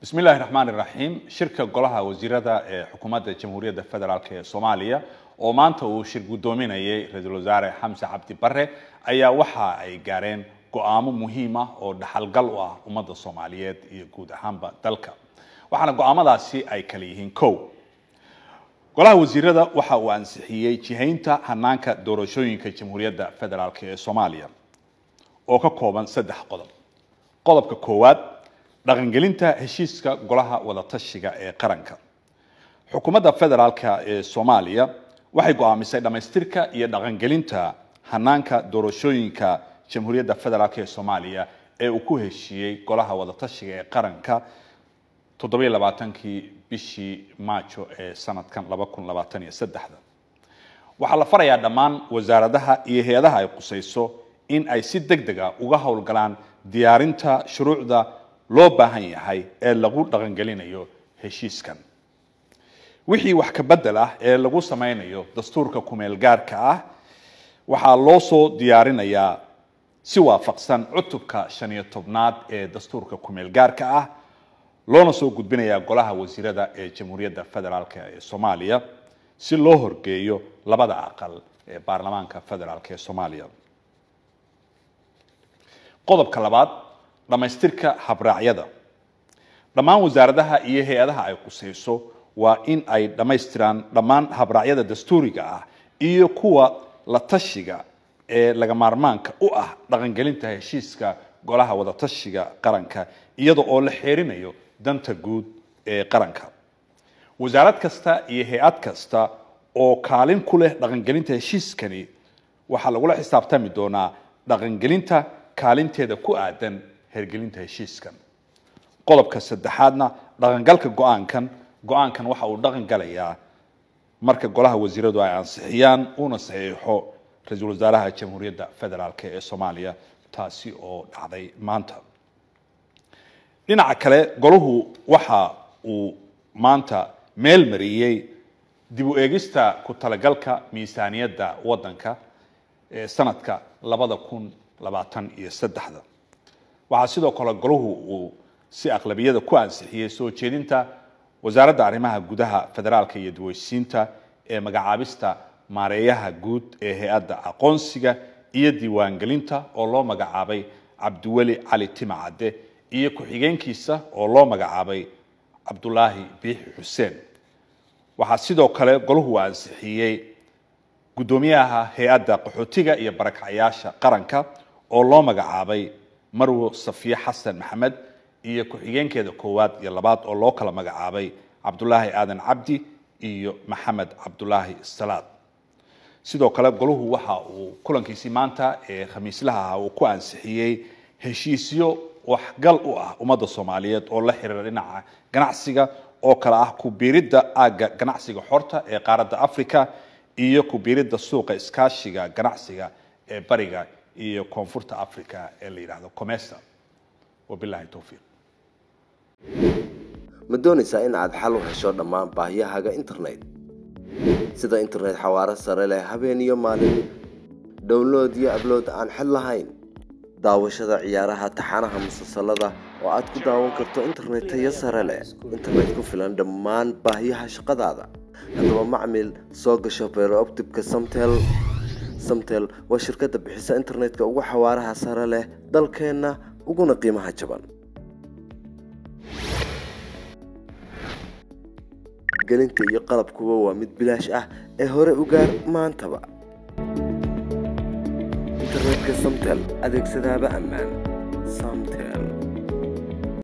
bismi illaahi raxmaan iraxiim shirka golaha wasiirada ee xukuumadda jamhuuriyadda federaalk ee soomaaliya oo maanta uu shir guddoominayay ra-iisul wasaare xamse cabdi barre ayaa waxa ay gaareen go-aamo muhiim ah oo dhaxalgal u ah ummadda soomaaliyeed iyo guud ahaanba dalka waxaana go-aamadaasi ay kala yihiin kow golaha wasiirada waxa uu ansixiyey jihaynta hanaanka doorashooyinka jamhuuriyadda federaalk ee soomaaliya oo ka kooban saddex qodob qodobka koowaad dhaqangelinta heshiiska golaha wadatashiga ee qaranka xukuumadda federaalka ee soomaaliya waxay go-aamisay dhammaystirka iyo dhaqangelinta hanaanka doorashooyinka jamhuuriyadda federaalk ee soomaaliya ee uu ku heshiiyey golaha wadatashiga ee qaranka toddobiyo labaatankii bishii maajo ee sanadkan laba kun labaatan iyo saddexda waxaa la farayaa dhammaan wasaaradaha iyo hay-adaha ay qusayso in ay si deg dega ah uga howlgalaan diyaarinta shuruucda loo baahan yahay ee lagu dhaqangelinayo heshiiskan wixii wax ka bedel ah ee lagu samaynayo dastuurka kumeelgaarka ah waxaa loo soo diyaarinayaa si waafaqsan cutubka shan iyo tobnaad ee dastuurka kumeelgaarka ah loona soo gudbinayaa golaha wasiirada ee jamhuuriyadda federaalk ee soomaaliya si loo horgeeyo labada aqal ee baarlamaanka federaalk ee soomaaliya qodobka labaad dhammaystirka habraacyada dhammaan wasaaradaha iyo hay-adaha ay qusayso waa in ay dhammaystiraan dhammaan habraacyada dastuuriga ah iyo kuwa la tashiga ee laga maarmaanka u ah dhaqangelinta heshiiska golaha wadatashiga qaranka iyada oo la xeerinayo danta guud ee qaranka wasaarad kasta iyo hay-ad kasta oo kaalin ku leh dhaqangelinta heshiiskani waxaa lagula xisaabtami doonaa dhaqangelinta kaalinteeda ku aadan hergelinta heshiiskan qodobka saddexaadna dhaqangalka go-aankan go-aankan waxa uu dhaqan galayaa marka golaha wasiiradu ay ansixiyaan uuna saxiixo ra-iisul wasaaraha jamhuuriyadda federaalk ee soomaaliya taasi oo dhacday maanta dhinaca kale golahu waxa uu maanta meel mariyey dib u eegista ku talagalka miisaaniyadda waddanka ee sanadka labada kun labaatan iyo saddexda waxaa sidoo kale golahu uu si aqlabiyada ku ansixiyey soo jeedinta wasaaradda arrimaha gudaha federaalka iyo duweysiinta ee magacaabista maareeyaha guud ee hay-adda aqoonsiga iyo diiwaangelinta oo loo magacaabay cabdiweli cali timacadde iyo ku-xigeenkiisa oo loo magacaabay cabdulaahi biixi xuseen waxaa sidoo kale goluhu ansixiyey guddoomiyaha hay-adda qaxootiga iyo barakacyaasha qaranka oo loo magacaabay marwo safiye xasan maxamed iyo ku-xigeenkeeda koowaad iyo labaad oo loo kala magacaabay cabdulaahi aadan cabdi iyo maxamed cabdulaahi salaad sidoo kale goluhu waxa uu kulankiisii maanta ee khamiislaha ahaa uu ku ansixiyey heshiisyo waxgal u ah ummadda soomaaliyeed oo la xiriira dhinaca ganacsiga oo kale ah ku biiridda aagga ganacsiga xorta ee qaaradda africa iyo ku biiridda suuqa iskaashiga ganacsiga ee bariga iyo koonfurta africa ee la yidhaahdo comesa wabilahi towfiiq ma doonaysaa in aad xal u hesho dhammaan baahiyahaaga internet sida internet xawaaro sare leh habeen iyo maalin download iyo ablood aan xid lahayn daawashada ciyaaraha taxanaha musasalada oo aad ku daawan karto internet tayo sare leh internet ku filan dhammaan baahiyaha shaqadaada haddaba macmil soo gasho beerooptibka samtel samtel waa shirkadda bixisa internetka ugu xawaaraha sare leh dalkeenna uguna qiimaha jaban gelinta iyo qalabkuba waa mid bilaash ah ee hore u gaar maantaba internetka samtel adeegsadaaba ammaan samtel